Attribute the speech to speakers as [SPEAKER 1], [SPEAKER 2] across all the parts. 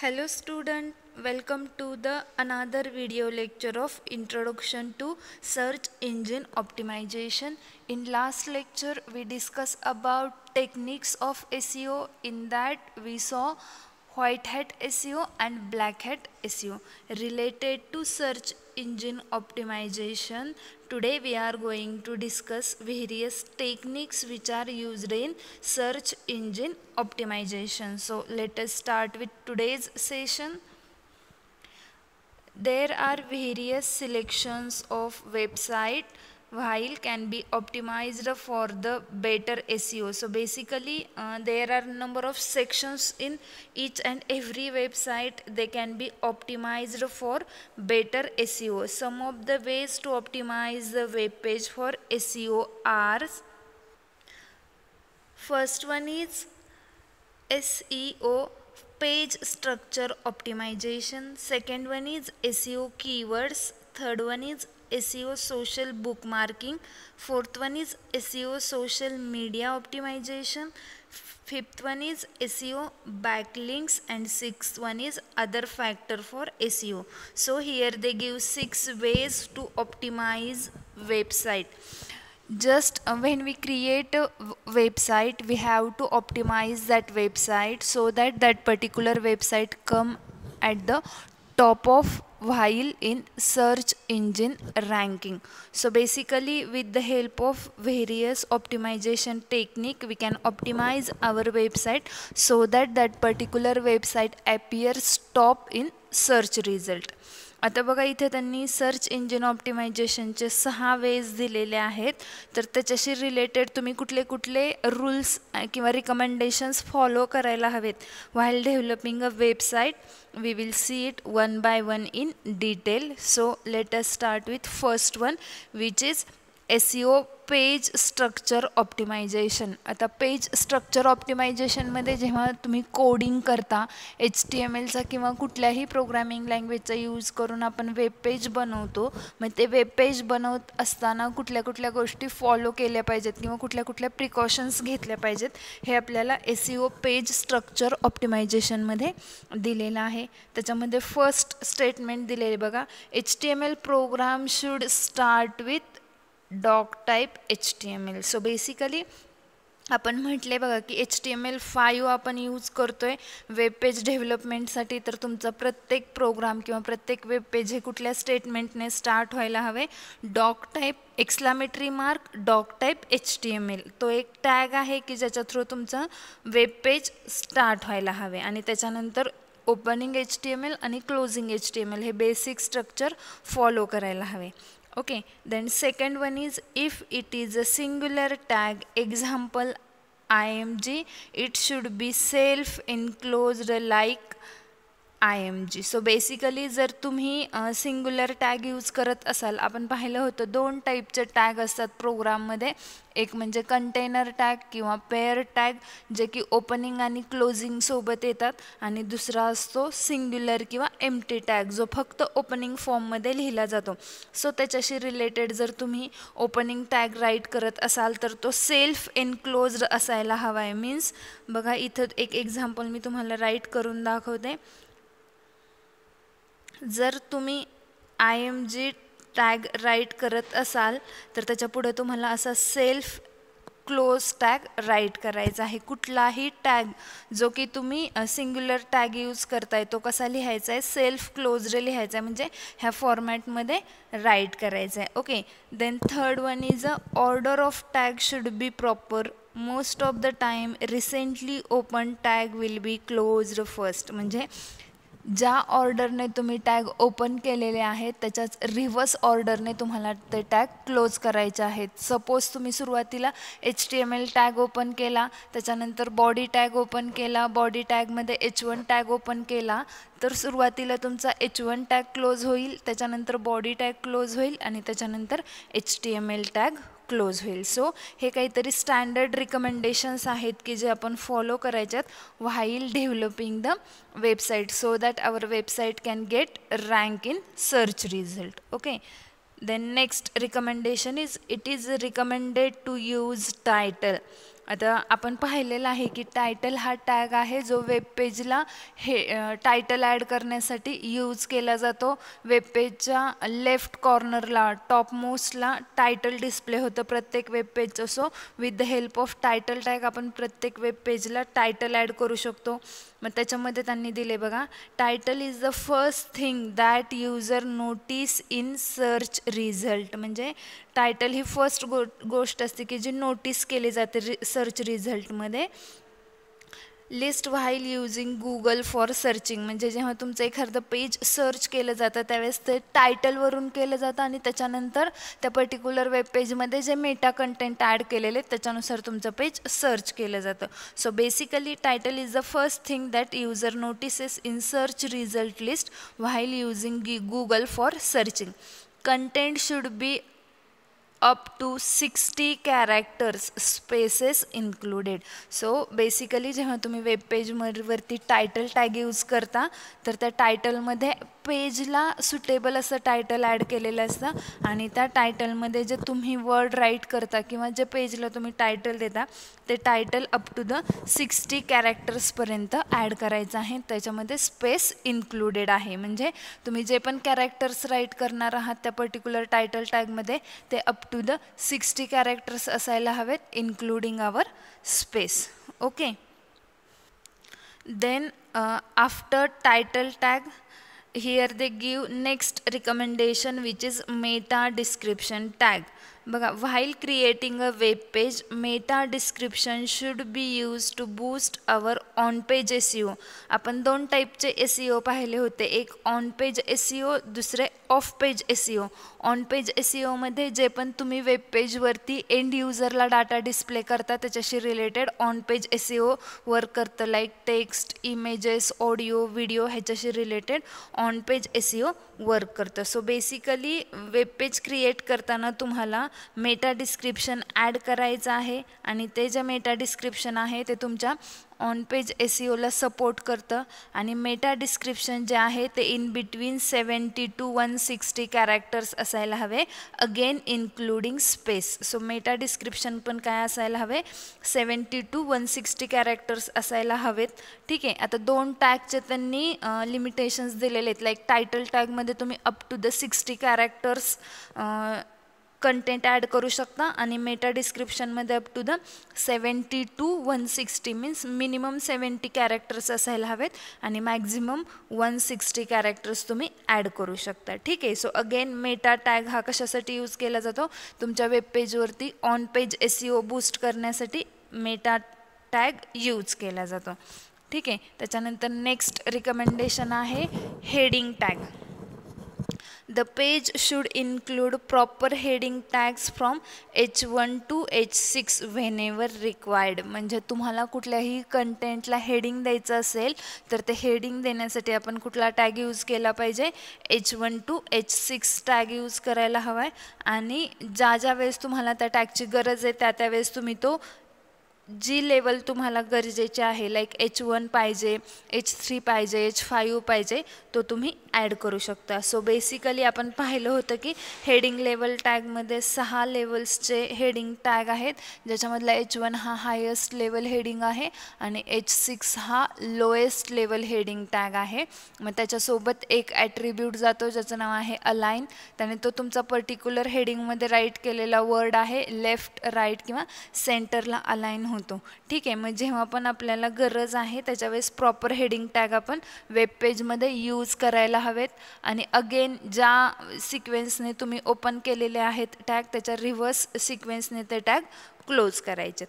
[SPEAKER 1] Hello student, welcome to the another video lecture of introduction to search engine optimization. In last lecture we discussed about techniques of SEO in that we saw white hat SEO and black hat SEO related to search engine optimization. Today we are going to discuss various techniques which are used in search engine optimization. So let us start with today's session. There are various selections of website while can be optimized for the better SEO. So basically uh, there are number of sections in each and every website they can be optimized for better SEO. Some of the ways to optimize the web page for SEO are first one is SEO page structure optimization second one is SEO keywords third one is SEO social bookmarking. Fourth one is SEO social media optimization. Fifth one is SEO backlinks and sixth one is other factor for SEO. So here they give six ways to optimize website just uh, when we create a website we have to optimize that website so that that particular website come at the top of while in search engine ranking so basically with the help of various optimization technique we can optimize our website so that that particular website appears top in search result आता बघा इथे त्यांनी search engine ऑप्टिमायझेशनचे सहा veg दिलेले आहेत तर त्याच्याशी related तुम्ही कुठले कुठले रूल्स किंवा रिकमेंडेशन्स फॉलो करायला हवेत while developing a website we will see it one by one in detail so let us start with first one which is S O page structure optimization आता page structure ऑप्टिमायझेशनमध्ये जेव्हा तुम्ही coding करता H T M एलचा किंवा कुठल्याही programming लँग्वेजचा use करून आपण web page बनवतो मग ते वेब पेज बनवत असताना कुठल्या कुठल्या गोष्टी फॉलो केल्या पाहिजेत किंवा कुठल्या कुठल्या प्रिकॉशन्स घेतल्या पाहिजेत हे आपल्याला एस ओ पेज स्ट्रक्चर ऑप्टिमायझेशनमध्ये दिलेलं आहे त्याच्यामध्ये फर्स्ट स्टेटमेंट दिलेले बघा H T M L program should start with doc type H T M L so basically आपण म्हटले बघा की H T M L five आपण यूज करतो आहे वेब पेज डेव्हलपमेंटसाठी तर तुमचा प्रत्येक प्रोग्राम किंवा प्रत्येक वेब पेज हे कुठल्या स्टेटमेंटने स्टार्ट व्हायला हवे doc type exclamatory mark doc type H T M L तो एक टॅग आहे की ज्याच्या थ्रू तुमचं वेब पेज स्टार्ट व्हायला हवे आणि त्याच्यानंतर opening H T M L आणि closing H T M L हे बेसिक स्ट्रक्चर फॉलो करायला हवे okay then second one is if it is a singular tag example img it should be self enclosed like I M G so basically जर तुम्ही singular tag use करत असाल आपण पाहिलं होतं दोन टाईपचे टॅग असतात प्रोग्राममध्ये एक म्हणजे कंटेनर टॅग किंवा पेअर टॅग जे की ओपनिंग आणि सोबत येतात आणि दुसरा असतो सिंग्युलर किंवा एम टी टॅग जो फक्त ओपनिंग फॉर्ममध्ये लिहिला जातो सो त्याच्याशी रिलेटेड जर तुम्ही ओपनिंग टॅग राईट करत असाल तर तो सेल्फ एनक्लोज्ड असायला हवा आहे मीन्स बघा इथं एक एक्झाम्पल मी तुम्हाला राईट करून दाखवते जर तुम्ही I M G tag write करत असाल तर त्याच्यापुढे तुम्हाला असा सेल्फ क्लोज टॅग राईट करायचा आहे कुठलाही टॅग जो की तुम्ही सिंग्युलर टॅग यूज करताय तो कसा लिहायचा आहे सेल्फ क्लोज लिहायचा आहे म्हणजे ह्या फॉर्मॅटमध्ये राईट करायचं आहे okay then third one is a order of tag should be proper most of the time recently open tag will be closed first म्हणजे ज्या ऑर्डरने तुम्ही टॅग ओपन केलेले आहेत त्याच्याच रिव्हर्स ऑर्डरने तुम्हाला ते टॅग क्लोज करायचे आहेत सपोज तुम्ही सुरुवातीला H T M L tag open केला त्याच्यानंतर बॉडी टॅग ओपन केला बॉडी टॅगमध्ये एच वन टॅग ओपन केला तर सुरुवातीला तुमचा एच वन टॅग क्लोज होईल त्याच्यानंतर बॉडी टॅग क्लोज होईल आणि त्याच्यानंतर H T M L tag close होईल सो हे काहीतरी स्टँडर्ड रिकमेंडेशन्स आहेत की जे आपण फॉलो करायच्यात while developing the website so that our website can get rank in search result okay then next recommendation is it is recommended to use title आता आपण पाहिलेलं आहे की टायटल हा टॅग आहे जो वेब पेजला हे टायटल ॲड करण्यासाठी यूज केला जातो वेब लेफ्ट कॉर्नरला टॉप मोस्टला टायटल डिस्प्ले होतं प्रत्येक वेब पेजचं so with the help of title tag आपण प्रत्येक वेब पेजला टायटल ॲड करू शकतो मग त्याच्यामध्ये त्यांनी दिले बघा title is the first thing that user notice in search result म्हणजे टायटल ही फर्स्ट गो गोष्ट असते की जी नोटीस केली जाते रि सर्च रिझल्टमध्ये list while using Google for searching म्हणजे जेव्हा तुमचं एखादं पेज सर्च केलं जातं त्यावेळेस ते टायटलवरून केलं जातं आणि त्याच्यानंतर त्या पर्टिक्युलर वेब पेजमध्ये जे मेटा कंटेंट ॲड केलेले त्याच्यानुसार तुमचं पेज सर्च केलं जातं so basically title is the first thing that user notices in search result list while using गी Google for searching content should be up to sixty characters spaces included so basically जेव्हा तुम्ही वेबपेजमरवरती title tag use करता तर त्या टायटलमध्ये पेजला suitable असं टायटल ॲड केलेलं असतं आणि त्या टायटलमध्ये जे तुम्ही वर्ड राईट करता किंवा जे पेजला तुम्ही टायटल देता ते title up to the sixty कॅरेक्टर्सपर्यंत ॲड करायचं आहे त्याच्यामध्ये स्पेस इन्क्लुडेड आहे म्हणजे तुम्ही जे पण कॅरेक्टर्स राईट करणार आहात त्या पर्टिक्युलर टायटल टॅगमध्ये ते up to the sixty characters असायला हवेत including our space okay then after title tag here they give next recommendation which is meta description tag बघा while creating a web page meta description should be use to boost our on page S O आपण दोन टाईपचे S O पाहिले होते एक on page S O दुसरे off page S O on page S E ओमध्ये जे पण तुम्ही वेब पेजवरती एंड युजरला डाटा डिस्प्ले करता त्याच्याशी related on page S O work करतं like text images audio video ह्याच्याशी related on page S O work करतं so basically web page create करताना तुम्हाला तुम्हाला मेटा डिस्क्रिप्शन ॲड करायचं आहे आणि ते जे मेटा डिस्क्रिप्शन आहे ते तुमच्या ऑन पेज एस ओला सपोर्ट करतं आणि मेटा डिस्क्रिप्शन जे आहे ते in between seventy to one sixty characters असायला हवे again including space so meta description पण काय असायला हवे seventy to one sixty characters असायला हवेत ठीक आहे आता दोन टॅगचे त्यांनी लिमिटेशन्स दिलेले आहेत लाईक टायटल टॅगमध्ये तुम्ही up to the sixty characters content add करू शकता आणि मेटा डिस्क्रिप्शनमध्ये up to the seventy to one sixty means minimum seventy characters असायला हवेत आणि मॅक्झिमम वन सिक्स्टी कॅरेक्टर्स तुम्ही ॲड करू शकता ठीक आहे सो अगेन मेटा टॅग हा कशासाठी यूज केला जातो तुमच्या वेबपेजवरती on page S O boost करण्यासाठी मेटा टॅग यूज केला जातो ठीक आहे त्याच्यानंतर नेक्स्ट रिकमेंडेशन आहे heading tag the page The page should include proper heading tags from H1 to H6 whenever required म्हणजे तुम्हाला कुठल्याही कंटेंटला हेडिंग द्यायचं असेल तर ते हेडिंग देण्यासाठी आपण कुठला टॅग यूज केला पाहिजे H one to H six tag use करायला हवा आहे आणि ज्या ज्या वेळेस तुम्हाला त्या टॅगची गरज आहे त्या त्यावेळेस तुम्ही तो जी लेवल तुम्हाला गरजेची आहे लाईक एच वन पाहिजे एच थ्री पाहिजे एच फायू पाहिजे तो तुम्ही ॲड करू शकता सो बेसिकली आपण पाहिलं होतं की हेडिंग लेवल टॅगमध्ये सहा लेवल्सचे हेडिंग टॅग आहेत ज्याच्यामधला एच वन हा हायेस्ट लेवल हेडिंग आहे आणि एच सिक्स हा लोएस्ट लेवल हेडिंग टॅग आहे मग त्याच्यासोबत एक ॲट्रिब्यूट जातो ज्याचं नाव आहे अलाईन त्याने तो तुमचा पर्टिक्युलर हेडिंगमध्ये राईट केलेला वर्ड आहे लेफ्ट राईट किंवा सेंटरला अलाईन हो होतो ठीक आहे मग जेव्हा पण आपल्याला गरज आहे त्याच्यावेळेस प्रॉपर हेडिंग टॅग आपण वेब यूज करायला हवेत आणि अगेन ज्या सिक्वेन्सने तुम्ही ओपन केलेले आहेत टॅग त्याच्या रिव्हर्स सिक्वेन्सने ते टॅग क्लोज करायचे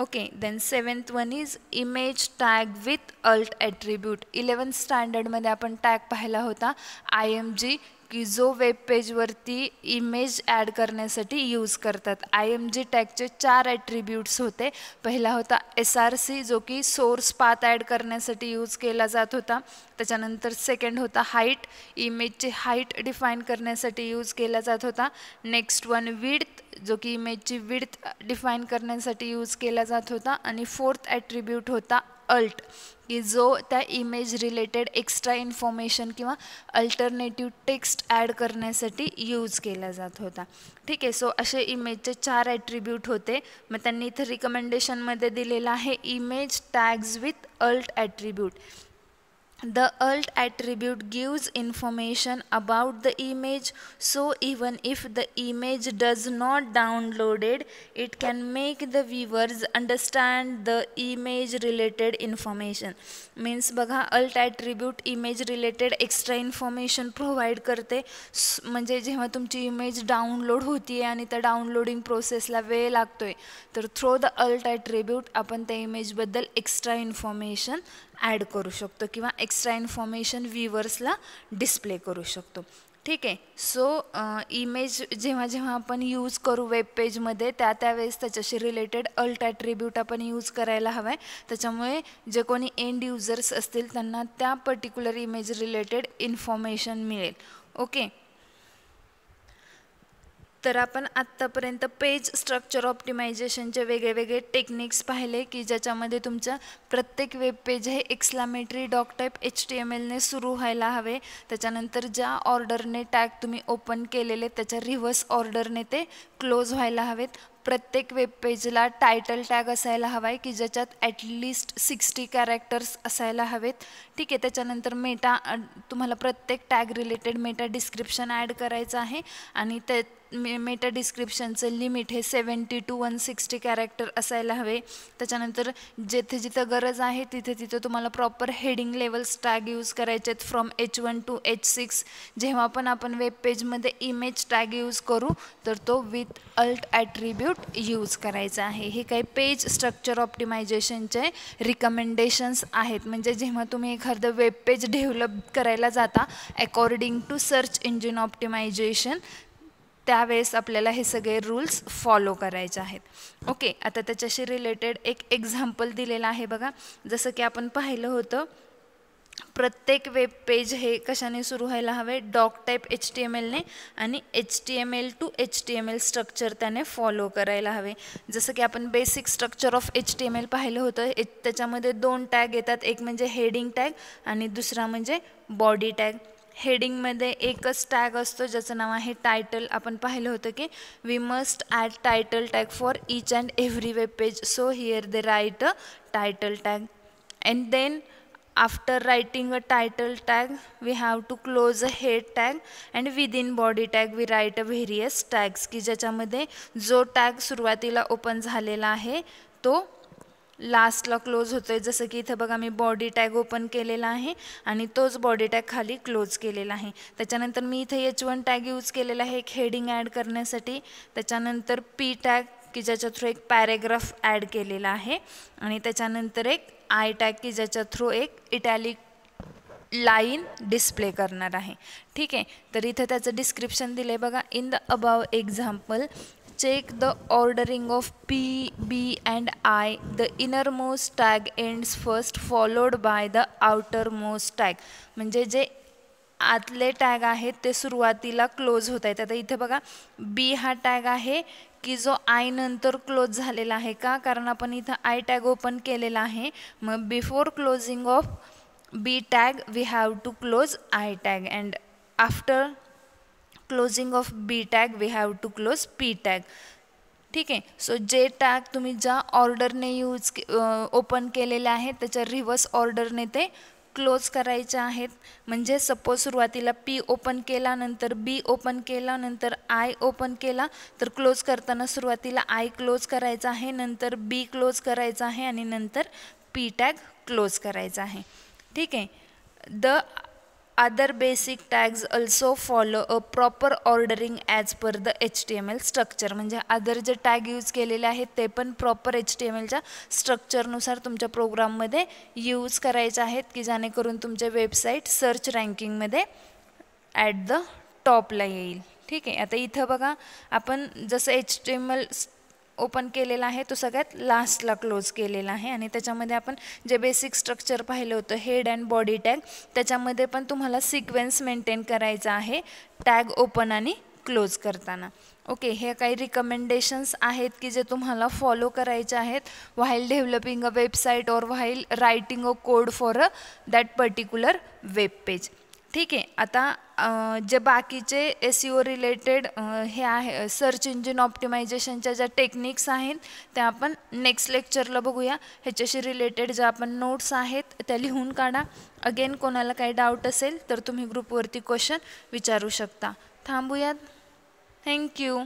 [SPEAKER 1] okay then seventh one is image tag with alt attribute eleven स्टँडर्डमध्ये आपण टॅग पाहिला होता आय एम जी की जो वेब पेजवरती इमेज ॲड करण्यासाठी यूज करतात आय एम जी टॅगचे चार ॲट्रिब्यूट्स होते पहिला होता एस आर सी जो की सोर्स पात ॲड करण्यासाठी यूज केला जात होता त्याच्यानंतर सेकंड होता हाईट इमेजची हाईट डिफाईन करण्यासाठी यूज केला जात होता नेक्स्ट वन विड्थ जो की इमेजची विड्थ डिफाईन करण्यासाठी यूज केला जात होता आणि फोर्थ ॲट्रिब्यूट होता अल्ट की जो त्या इमेज रिलेटेड एक्स्ट्रा इन्फॉर्मेशन किंवा अल्टरनेटिव्ह टेक्स्ट ॲड करण्यासाठी यूज केला जात होता ठीक आहे सो असे इमेजचे चार ॲट्रिब्यूट होते मग त्यांनी इथं रिकमेंडेशनमध्ये दिलेलं आहे image tags with alt attribute The alt attribute gives information about the image so even if the image does not downloaded it can make the viewers understand the image related information means बघा alt attribute image related extra information provide करते म्हणजे जेव्हा तुमची image download होती आणि त्या downloading प्रोसेसला वेळ लागतो तर थ्रो द attribute attribute आपण त्या बद्दल extra information ऍड करू शकतो किंवा एक्स्ट्रा इन्फॉर्मेशन व्ह्यूवर्सला डिस्प्ले करू शकतो ठीक आहे सो इमेज जेव्हा जेव्हा आपण यूज करू वेब पेजमध्ये त्या त्यावेळेस त्याच्याशी रिलेटेड अल्ट ॲट्रिब्यूट आपण यूज करायला हवा आहे त्याच्यामुळे जे कोणी एंड युजर्स असतील त्यांना त्या पर्टिक्युलर इमेज रिलेटेड इन्फॉर्मेशन मिळेल ओके तर आपण आत्तापर्यंत पेज स्ट्रक्चर ऑप्टिमायझेशनचे वेगळे वेगळे टेक्निक्स पाहिले की ज्याच्यामध्ये तुमचं प्रत्येक वेब पेज हे exclamatory doc type H T M एलने सुरू व्हायला हवे त्याच्यानंतर ज्या ऑर्डरने टॅग तुम्ही ओपन केलेले त्याच्या रिव्हर्स ऑर्डरने ते क्लोज व्हायला हवेत प्रत्येक वेब पेजला टायटल टॅग असायला हवा आहे की ज्याच्यात ॲटलिस्ट सिक्स्टी कॅरेक्टर्स असायला हवेत ठीक आहे त्याच्यानंतर मेटा तुम्हाला प्रत्येक tag related meta description add करायचं आहे आणि ते मे मेटा डिस्क्रिप्शनचं लिमिट हे seventy to one sixty character असायला हवे त्याच्यानंतर जिथे जिथं गरज आहे तिथे तिथं तुम्हाला proper heading levels tag use करायचे आहेत from H one to H six जेव्हा पण आपण वेब पेजमध्ये इमेज टॅग यूज करू तर तो विथ अल्ट ॲट्रिब्यूट यूज करायचं आहे हे काही पेज स्ट्रक्चर ऑप्टिमायझेशनचे रिकमेंडेशन्स आहेत म्हणजे जेव्हा तुम्ही एखादं वेब पेज डेव्हलप करायला जाता according to search engine optimization त्यावेळेस आपल्याला हे सगळे रूल्स फॉलो करायचे आहेत ओके आता त्याच्याशी रिलेटेड एक एक्झाम्पल दिलेला आहे बघा जसं की आपण पाहिलं होतं प्रत्येक वेब पेज हे कशाने सुरू व्हायला हवे doc type H T M एलने आणि H T M L to H T M L structure त्याने फॉलो करायला हवे जसं की आपण basic structure of H T M L पाहिलं होतं एच त्याच्यामध्ये दोन टॅग येतात एक म्हणजे हेडिंग टॅग आणि दुसरा म्हणजे बॉडी टॅग हेडिंगमध्ये एकच टॅग असतो ज्याचं नाव आहे टायटल आपण पाहिलं होतं की we must add title tag for each and every web page so here they write a title tag and then after writing a title tag we have to close a head tag and within body tag we write a various tags की ज्याच्यामध्ये जो tag सुरुवातीला open झालेला आहे तो लास्टला close होतो आहे जसं की इथं बघा मी बॉडी टॅग ओपन केलेला आहे आणि तोच बॉडी टॅग खाली क्लोज केलेला आहे त्याच्यानंतर मी इथं एच वन टॅग यूज केलेला आहे एक हेडिंग ॲड करण्यासाठी त्याच्यानंतर पी टॅग की ज्याच्या थ्रू एक पॅरेग्राफ ॲड केलेला आहे आणि त्याच्यानंतर एक आय टॅग की ज्याच्या थ्रू एक इटॅलिक लाईन डिस्प्ले करणार आहे ठीक आहे तर इथं त्याचं डिस्क्रिप्शन दिलं आहे बघा in the above example check the ordering of P B and I the inner most tag ends first followed by the outer most tag म्हणजे जे आतले टॅग आहेत ते सुरुवातीला क्लोज होत आहेत आता इथे बघा बी हा टॅग आहे की जो आय नंतर क्लोज झालेला आहे का कारण आपण इथं आय टॅग ओपन केलेला आहे मग before closing of B tag we have to close I tag and after closing of B tag we have to close P tag ठीक आहे सो जे टॅग तुम्ही ज्या ऑर्डरने यूज ओपन केलेले आहे त्याच्या रिव्हर्स ऑर्डरने ते क्लोज करायच्या आहेत म्हणजे सपोज सुरुवातीला पी ओपन केला नंतर बी ओपन केला नंतर आय ओपन केला तर क्लोज करताना सुरुवातीला आय क्लोज करायचा आहे नंतर बी क्लोज करायचा आहे आणि नंतर पी टॅग क्लोज करायचा आहे ठीक आहे the Other basic tags also follow a proper ordering as per the HTML structure म्हणजे अदर जे टॅग यूज केलेले आहेत ते पण प्रॉपर एच टी एम एलच्या स्ट्रक्चरनुसार तुमच्या प्रोग्राममध्ये यूज करायचे आहेत की जेणेकरून तुमच्या वेबसाईट सर्च रँकिंगमध्ये ॲट द टॉपला येईल ठीक आहे आता इथं बघा आपण जसं H T M L open केलेला आहे तो सगळ्यात लास्टला क्लोज केलेला आहे आणि त्याच्यामध्ये आपण जे बेसिक स्ट्रक्चर पाहिलं होतं हेड अँड बॉडी टॅग त्याच्यामध्ये पण तुम्हाला सिक्वेन्स मेंटेन करायचा आहे टॅग ओपन आणि क्लोज करताना ओके हे काही रिकमेंडेशन्स आहेत की जे तुम्हाला फॉलो करायचे आहेत व्हाईल डेव्हलपिंग अ वेबसाईट और while writing a code for a that particular web page ठीक आहे आता जे बाकीचे एस ओ रिलेटेड हे आहे सर्च इंजिन ऑप्टिमायझेशनच्या ज्या टेक्निक्स आहेत त्या आपण नेक्स्ट लेक्चरला बघूया ह्याच्याशी रिलेटेड ज्या आपण नोट्स आहेत त्या लिहून काढा अगेन कोणाला काही डाऊट असेल तर तुम्ही ग्रुपवरती क्वेश्चन विचारू शकता थांबूयात थँक्यू